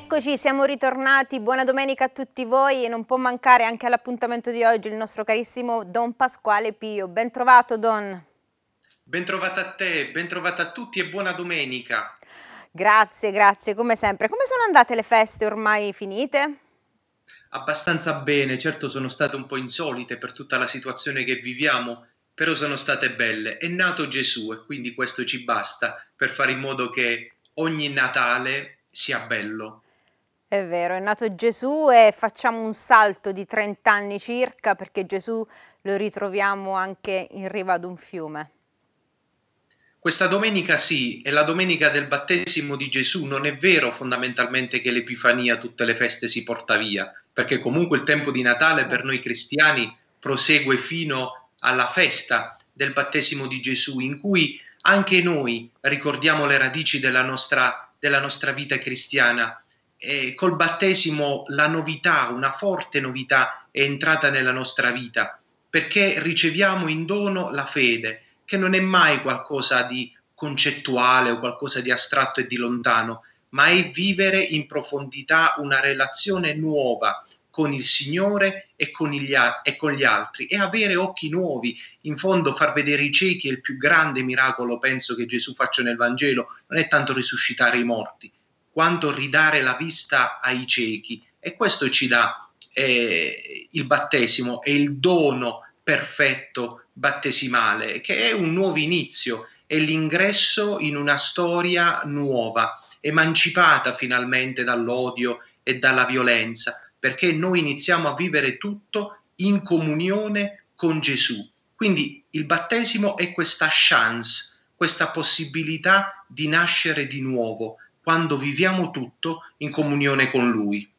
Eccoci, siamo ritornati. Buona domenica a tutti voi e non può mancare anche all'appuntamento di oggi il nostro carissimo Don Pasquale Pio. Bentrovato Don. Bentrovata a te, bentrovata a tutti e buona domenica. Grazie, grazie, come sempre. Come sono andate le feste ormai finite? Abbastanza bene, certo sono state un po' insolite per tutta la situazione che viviamo, però sono state belle. È nato Gesù e quindi questo ci basta per fare in modo che ogni Natale sia bello. È vero, è nato Gesù e facciamo un salto di 30 anni circa perché Gesù lo ritroviamo anche in riva ad un fiume. Questa domenica sì, è la domenica del battesimo di Gesù, non è vero fondamentalmente che l'Epifania tutte le feste si porta via, perché comunque il tempo di Natale per noi cristiani prosegue fino alla festa del battesimo di Gesù, in cui anche noi ricordiamo le radici della nostra, della nostra vita cristiana eh, col battesimo la novità, una forte novità è entrata nella nostra vita, perché riceviamo in dono la fede, che non è mai qualcosa di concettuale o qualcosa di astratto e di lontano, ma è vivere in profondità una relazione nuova con il Signore e con, gli, e con gli altri e avere occhi nuovi, in fondo far vedere i ciechi è il più grande miracolo, penso che Gesù faccia nel Vangelo, non è tanto risuscitare i morti, quanto ridare la vista ai ciechi. E questo ci dà eh, il battesimo e il dono perfetto battesimale, che è un nuovo inizio, è l'ingresso in una storia nuova, emancipata finalmente dall'odio e dalla violenza, perché noi iniziamo a vivere tutto in comunione con Gesù. Quindi il battesimo è questa chance, questa possibilità di nascere di nuovo, quando viviamo tutto in comunione con Lui.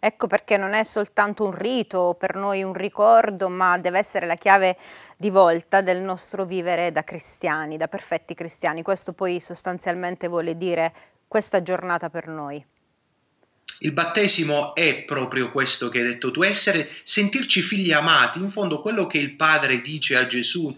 Ecco perché non è soltanto un rito, per noi un ricordo, ma deve essere la chiave di volta del nostro vivere da cristiani, da perfetti cristiani. Questo poi sostanzialmente vuole dire questa giornata per noi. Il battesimo è proprio questo che hai detto tu, essere, sentirci figli amati, in fondo quello che il Padre dice a Gesù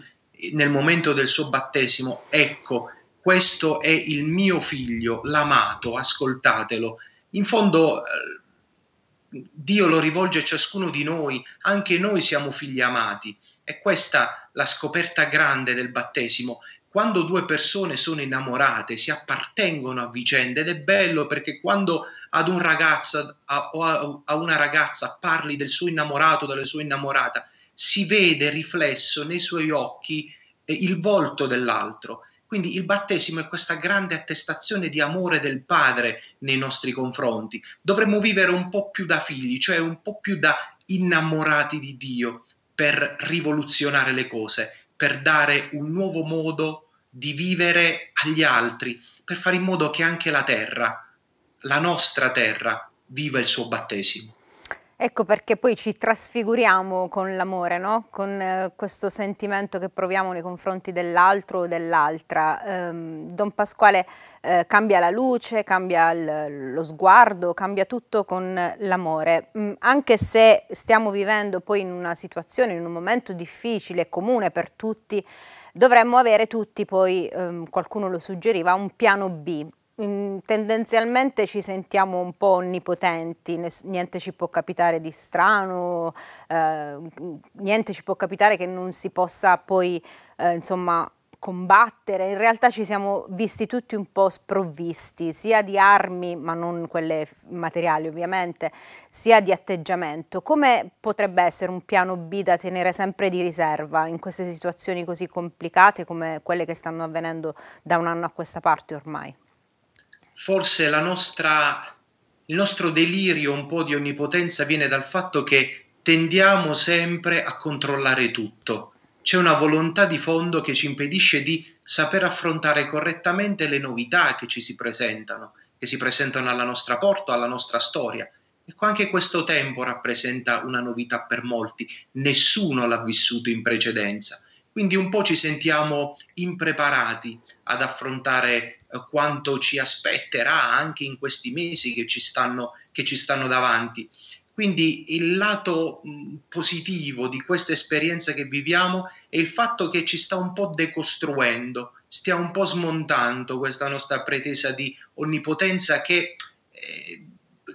nel momento del suo battesimo, ecco, questo è il mio figlio, l'amato, ascoltatelo. In fondo eh, Dio lo rivolge a ciascuno di noi, anche noi siamo figli amati. E questa la scoperta grande del battesimo. Quando due persone sono innamorate, si appartengono a vicenda ed è bello perché quando ad un ragazzo a, o a, a una ragazza parli del suo innamorato, della sua innamorata, si vede riflesso nei suoi occhi eh, il volto dell'altro quindi il battesimo è questa grande attestazione di amore del Padre nei nostri confronti. Dovremmo vivere un po' più da figli, cioè un po' più da innamorati di Dio per rivoluzionare le cose, per dare un nuovo modo di vivere agli altri, per fare in modo che anche la terra, la nostra terra, viva il suo battesimo. Ecco perché poi ci trasfiguriamo con l'amore, no? con eh, questo sentimento che proviamo nei confronti dell'altro o dell'altra. Eh, Don Pasquale eh, cambia la luce, cambia il, lo sguardo, cambia tutto con l'amore. Mm, anche se stiamo vivendo poi in una situazione, in un momento difficile, comune per tutti, dovremmo avere tutti poi, ehm, qualcuno lo suggeriva, un piano B. Mm, tendenzialmente ci sentiamo un po' onnipotenti, niente ci può capitare di strano, eh, niente ci può capitare che non si possa poi eh, insomma combattere, in realtà ci siamo visti tutti un po' sprovvisti, sia di armi, ma non quelle materiali ovviamente, sia di atteggiamento. Come potrebbe essere un piano B da tenere sempre di riserva in queste situazioni così complicate come quelle che stanno avvenendo da un anno a questa parte ormai? forse nostra, il nostro delirio un po' di onnipotenza viene dal fatto che tendiamo sempre a controllare tutto. C'è una volontà di fondo che ci impedisce di saper affrontare correttamente le novità che ci si presentano, che si presentano alla nostra porta, alla nostra storia. Ecco, anche questo tempo rappresenta una novità per molti, nessuno l'ha vissuto in precedenza. Quindi un po' ci sentiamo impreparati ad affrontare quanto ci aspetterà anche in questi mesi che ci stanno, che ci stanno davanti. Quindi il lato positivo di questa esperienza che viviamo è il fatto che ci sta un po' decostruendo, stia un po' smontando questa nostra pretesa di onnipotenza che eh,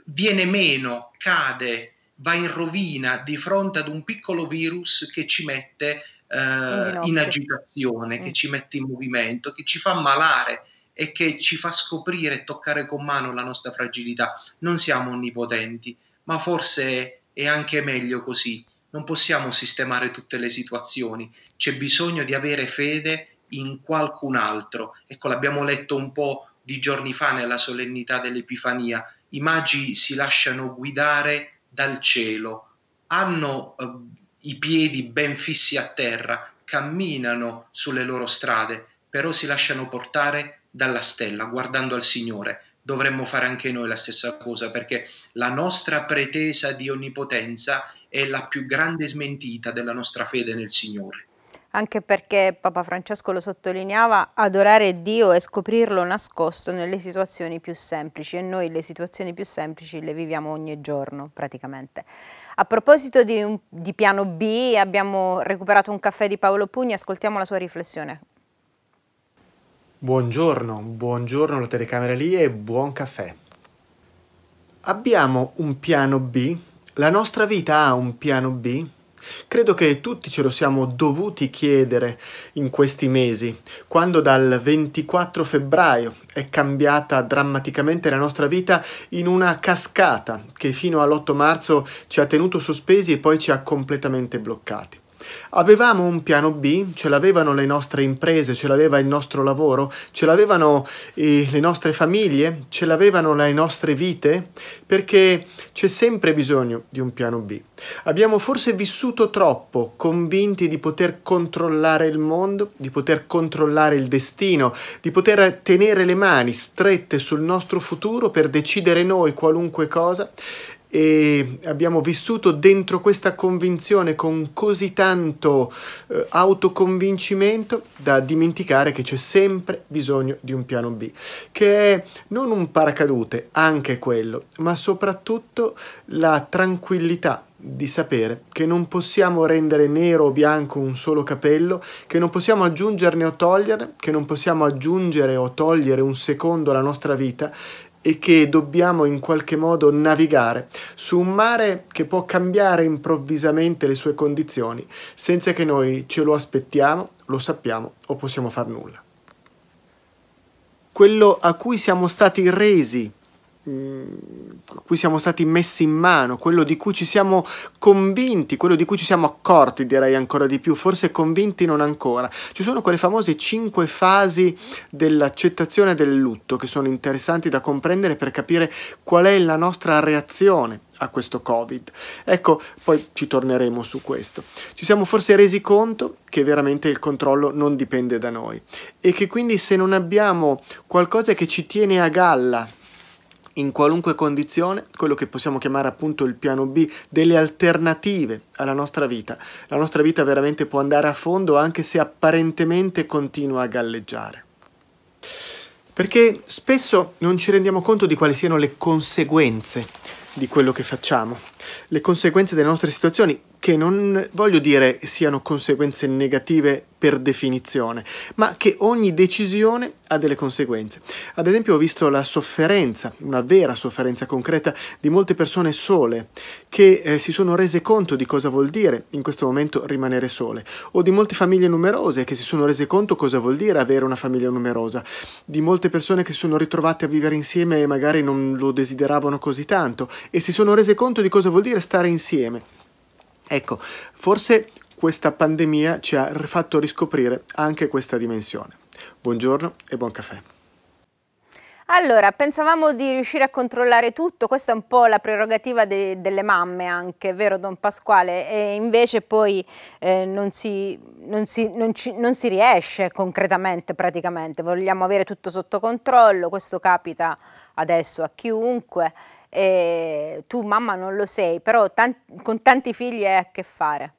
viene meno, cade, va in rovina di fronte ad un piccolo virus che ci mette eh, in agitazione, che mm. ci mette in movimento, che ci fa malare e che ci fa scoprire e toccare con mano la nostra fragilità. Non siamo onnipotenti, ma forse è anche meglio così. Non possiamo sistemare tutte le situazioni, c'è bisogno di avere fede in qualcun altro. Ecco, l'abbiamo letto un po' di giorni fa nella solennità dell'Epifania. I magi si lasciano guidare dal cielo, hanno eh, i piedi ben fissi a terra, camminano sulle loro strade, però si lasciano portare dalla stella, guardando al Signore. Dovremmo fare anche noi la stessa cosa perché la nostra pretesa di onnipotenza è la più grande smentita della nostra fede nel Signore anche perché Papa Francesco lo sottolineava, adorare Dio è scoprirlo nascosto nelle situazioni più semplici e noi le situazioni più semplici le viviamo ogni giorno praticamente. A proposito di, un, di piano B abbiamo recuperato un caffè di Paolo Pugni, ascoltiamo la sua riflessione. Buongiorno, buongiorno la telecamera lì e buon caffè. Abbiamo un piano B? La nostra vita ha un piano B? Credo che tutti ce lo siamo dovuti chiedere in questi mesi, quando dal 24 febbraio è cambiata drammaticamente la nostra vita in una cascata che fino all'8 marzo ci ha tenuto sospesi e poi ci ha completamente bloccati. Avevamo un piano B, ce l'avevano le nostre imprese, ce l'aveva il nostro lavoro, ce l'avevano eh, le nostre famiglie, ce l'avevano le nostre vite, perché c'è sempre bisogno di un piano B. Abbiamo forse vissuto troppo convinti di poter controllare il mondo, di poter controllare il destino, di poter tenere le mani strette sul nostro futuro per decidere noi qualunque cosa e abbiamo vissuto dentro questa convinzione con così tanto eh, autoconvincimento da dimenticare che c'è sempre bisogno di un piano B, che è non un paracadute, anche quello, ma soprattutto la tranquillità di sapere che non possiamo rendere nero o bianco un solo capello, che non possiamo aggiungerne o toglierne, che non possiamo aggiungere o togliere un secondo alla nostra vita e che dobbiamo in qualche modo navigare su un mare che può cambiare improvvisamente le sue condizioni senza che noi ce lo aspettiamo, lo sappiamo o possiamo far nulla. Quello a cui siamo stati resi Mm, cui siamo stati messi in mano, quello di cui ci siamo convinti, quello di cui ci siamo accorti, direi ancora di più, forse convinti non ancora. Ci sono quelle famose cinque fasi dell'accettazione del lutto che sono interessanti da comprendere per capire qual è la nostra reazione a questo Covid. Ecco, poi ci torneremo su questo. Ci siamo forse resi conto che veramente il controllo non dipende da noi e che quindi se non abbiamo qualcosa che ci tiene a galla, in qualunque condizione, quello che possiamo chiamare appunto il piano B, delle alternative alla nostra vita. La nostra vita veramente può andare a fondo anche se apparentemente continua a galleggiare. Perché spesso non ci rendiamo conto di quali siano le conseguenze di quello che facciamo, le conseguenze delle nostre situazioni, che non voglio dire siano conseguenze negative per definizione, ma che ogni decisione ha delle conseguenze. Ad esempio ho visto la sofferenza, una vera sofferenza concreta di molte persone sole che eh, si sono rese conto di cosa vuol dire in questo momento rimanere sole, o di molte famiglie numerose che si sono rese conto cosa vuol dire avere una famiglia numerosa, di molte persone che si sono ritrovate a vivere insieme e magari non lo desideravano così tanto e si sono rese conto di cosa vuol dire stare insieme Ecco, forse questa pandemia ci ha fatto riscoprire anche questa dimensione. Buongiorno e buon caffè. Allora, pensavamo di riuscire a controllare tutto, questa è un po' la prerogativa de delle mamme anche, vero Don Pasquale? E invece poi eh, non, si, non, si, non, ci, non, si, riesce concretamente praticamente, vogliamo avere tutto sotto controllo, questo capita adesso a chiunque eh, tu mamma non lo sei, però tanti, con tanti figli hai a che fare.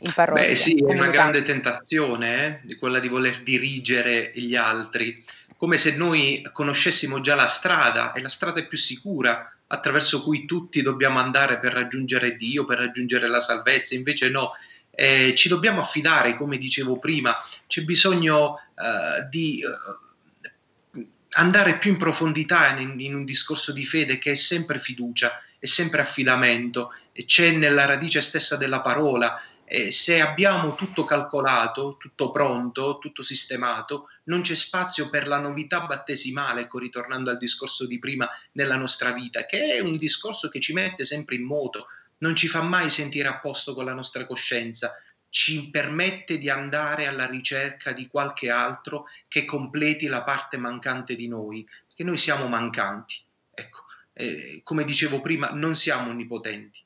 In parole, Beh sì, è una grande tentazione, eh, quella di voler dirigere gli altri, come se noi conoscessimo già la strada e la strada è più sicura attraverso cui tutti dobbiamo andare per raggiungere Dio, per raggiungere la salvezza, invece no, eh, ci dobbiamo affidare, come dicevo prima, c'è bisogno eh, di eh, andare più in profondità in, in, un discorso di fede che è sempre fiducia, è sempre affidamento, c'è nella radice stessa della parola. E se abbiamo tutto calcolato, tutto pronto, tutto sistemato, non c'è spazio per la novità battesimale, ecco, ritornando al discorso di prima, nella nostra vita, che è un discorso che ci mette sempre in moto, non ci fa mai sentire a posto con la nostra coscienza, ci permette di andare alla ricerca di qualche altro che completi la parte mancante di noi, che noi siamo mancanti. Ecco, eh, come dicevo prima, non siamo onnipotenti.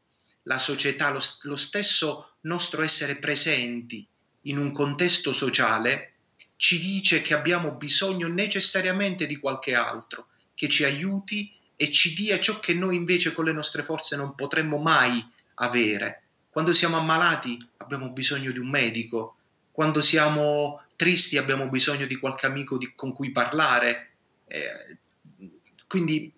La società, lo, lo stesso nostro essere presenti in un contesto sociale, ci dice che abbiamo bisogno necessariamente di qualche altro che ci aiuti e ci dia ciò che noi invece con le nostre forze non potremmo mai avere quando siamo ammalati abbiamo bisogno di un medico, quando siamo tristi abbiamo bisogno di qualche amico di, con cui parlare. Eh, quindi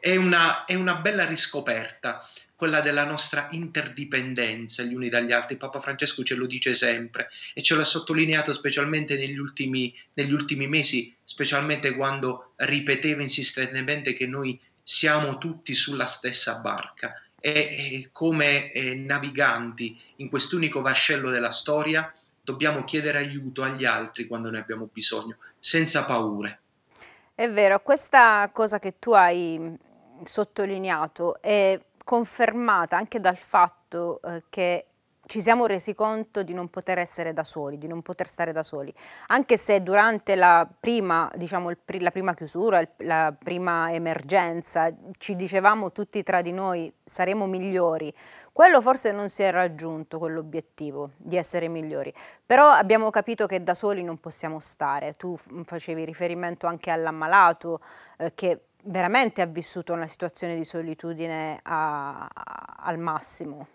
è una, è una bella riscoperta quella della nostra interdipendenza gli uni dagli altri. Papa Francesco ce lo dice sempre e ce l'ha sottolineato specialmente negli ultimi, negli ultimi mesi, specialmente quando ripeteva insistentemente che noi siamo tutti sulla stessa barca e come eh, naviganti in quest'unico vascello della storia dobbiamo chiedere aiuto agli altri quando ne abbiamo bisogno, senza paure. È vero, questa cosa che tu hai mm, sottolineato è confermata anche dal fatto eh, che ci siamo resi conto di non poter essere da soli, di non poter stare da soli, anche se durante la prima, diciamo, la prima chiusura, la prima emergenza, ci dicevamo tutti tra di noi saremo migliori, quello forse non si è raggiunto, quell'obiettivo di essere migliori, però abbiamo capito che da soli non possiamo stare, tu facevi riferimento anche all'ammalato eh, che veramente ha vissuto una situazione di solitudine a, a, al massimo.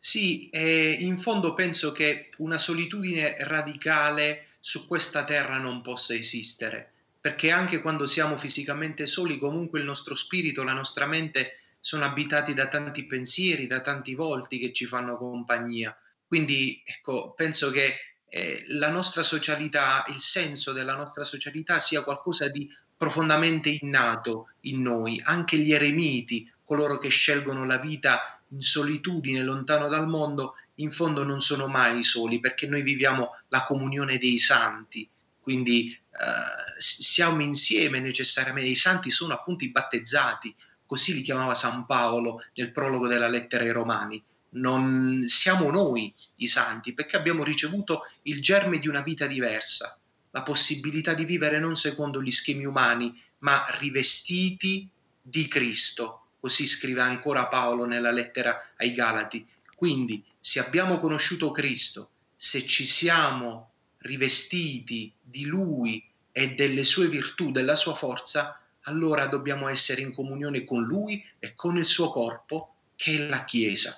Sì, eh, in fondo penso che una solitudine radicale su questa terra non possa esistere, perché anche quando siamo fisicamente soli, comunque il nostro spirito, la nostra mente sono abitati da tanti pensieri, da tanti volti che ci fanno compagnia. Quindi, ecco, penso che eh, la nostra socialità, il senso della nostra socialità sia qualcosa di profondamente innato in noi. Anche gli eremiti, coloro che scelgono la vita in solitudine, lontano dal mondo, in fondo non sono mai soli perché noi viviamo la comunione dei santi, quindi eh, siamo insieme necessariamente, i santi sono appunto i battezzati, così li chiamava San Paolo nel prologo della lettera ai Romani. Non siamo noi i santi perché abbiamo ricevuto il germe di una vita diversa, la possibilità di vivere non secondo gli schemi umani, ma rivestiti di Cristo, così scrive ancora Paolo nella lettera ai Galati. Quindi, se abbiamo conosciuto Cristo, se ci siamo rivestiti di Lui e delle sue virtù, della sua forza, allora dobbiamo essere in comunione con Lui e con il suo corpo, che è la Chiesa.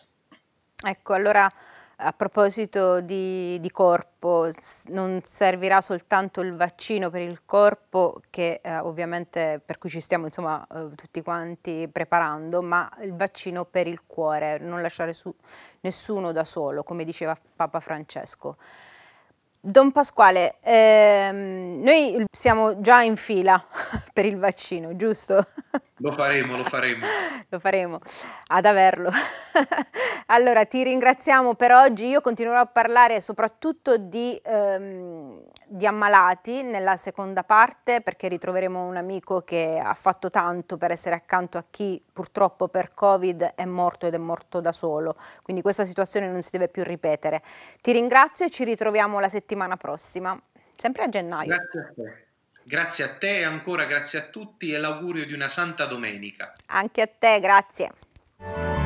Ecco, allora a proposito di, di, corpo, non servirà soltanto il vaccino per il corpo, che eh, ovviamente per cui ci stiamo insomma, eh, tutti quanti preparando, ma il vaccino per il cuore, non lasciare nessuno da solo, come diceva Papa Francesco. Don Pasquale, ehm, noi siamo già in fila per il vaccino, giusto? Lo faremo, lo faremo. lo faremo ad averlo. allora, ti ringraziamo per oggi. Io continuerò a parlare soprattutto di, ehm, di, ammalati nella seconda parte perché ritroveremo un amico che ha fatto tanto per essere accanto a chi purtroppo per Covid è morto ed è morto da solo. Quindi questa situazione non si deve più ripetere. Ti ringrazio e ci ritroviamo la settimana prossima, sempre a gennaio. Grazie a te. Grazie a te ancora grazie a tutti e l'augurio di una santa domenica. Anche a te, grazie.